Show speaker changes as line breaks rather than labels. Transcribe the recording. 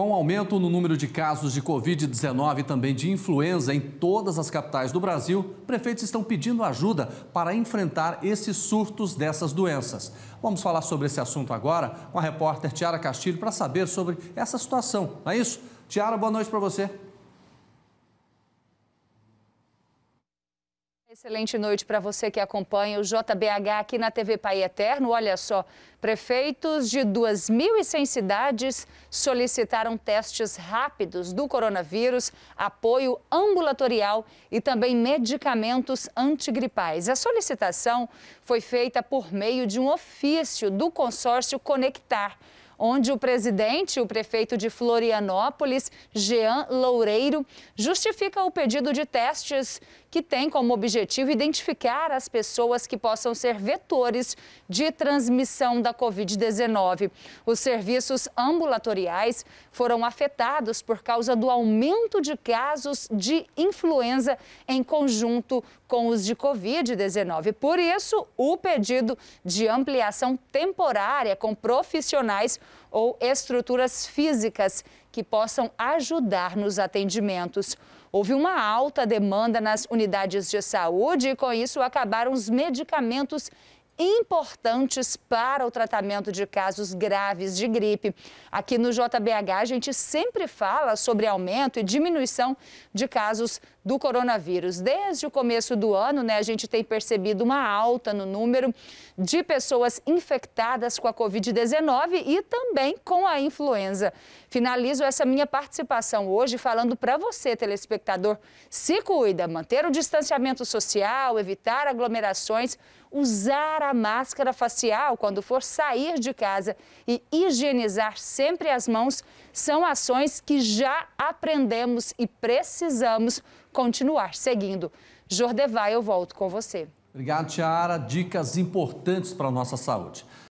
Com o aumento no número de casos de Covid-19 e também de influenza em todas as capitais do Brasil, prefeitos estão pedindo ajuda para enfrentar esses surtos dessas doenças. Vamos falar sobre esse assunto agora com a repórter Tiara Castilho para saber sobre essa situação. Não é isso? Tiara, boa noite para você.
Excelente noite para você que acompanha o JBH aqui na TV Pai Eterno. Olha só, prefeitos de 2.100 cidades solicitaram testes rápidos do coronavírus, apoio ambulatorial e também medicamentos antigripais. A solicitação foi feita por meio de um ofício do consórcio Conectar onde o presidente, o prefeito de Florianópolis, Jean Loureiro, justifica o pedido de testes que tem como objetivo identificar as pessoas que possam ser vetores de transmissão da Covid-19. Os serviços ambulatoriais foram afetados por causa do aumento de casos de influenza em conjunto com os de Covid-19. Por isso, o pedido de ampliação temporária com profissionais ou estruturas físicas que possam ajudar nos atendimentos. Houve uma alta demanda nas unidades de saúde e, com isso, acabaram os medicamentos importantes para o tratamento de casos graves de gripe. Aqui no JBH, a gente sempre fala sobre aumento e diminuição de casos do coronavírus. Desde o começo do ano, né, a gente tem percebido uma alta no número de pessoas infectadas com a Covid-19 e também com a influenza. Finalizo essa minha participação hoje falando para você, telespectador, se cuida, manter o distanciamento social, evitar aglomerações, usar a a máscara facial quando for sair de casa e higienizar sempre as mãos são ações que já aprendemos e precisamos continuar seguindo. Jordevai, eu volto com você.
Obrigado, Tiara. Dicas importantes para a nossa saúde.